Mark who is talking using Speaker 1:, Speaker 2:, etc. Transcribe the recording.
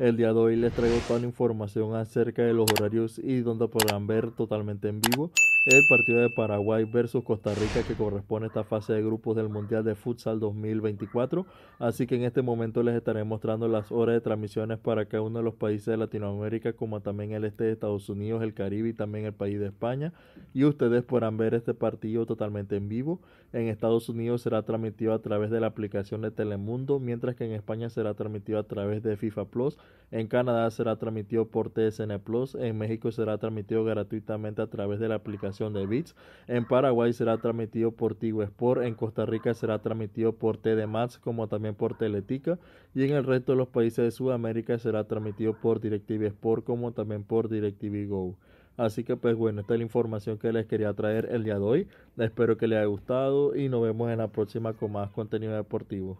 Speaker 1: El día de hoy les traigo toda la información acerca de los horarios y donde podrán ver totalmente en vivo el partido de Paraguay versus Costa Rica que corresponde a esta fase de grupos del Mundial de Futsal 2024. Así que en este momento les estaré mostrando las horas de transmisiones para cada uno de los países de Latinoamérica como también el este de Estados Unidos, el Caribe y también el país de España. Y ustedes podrán ver este partido totalmente en vivo. En Estados Unidos será transmitido a través de la aplicación de Telemundo, mientras que en España será transmitido a través de FIFA Plus en Canadá será transmitido por TSN Plus, en México será transmitido gratuitamente a través de la aplicación de Bits, en Paraguay será transmitido por Tigo Sport, en Costa Rica será transmitido por Max como también por Teletica y en el resto de los países de Sudamérica será transmitido por DirecTV Sport como también por DirecTV Go. Así que pues bueno, esta es la información que les quería traer el día de hoy. Espero que les haya gustado y nos vemos en la próxima con más contenido deportivo.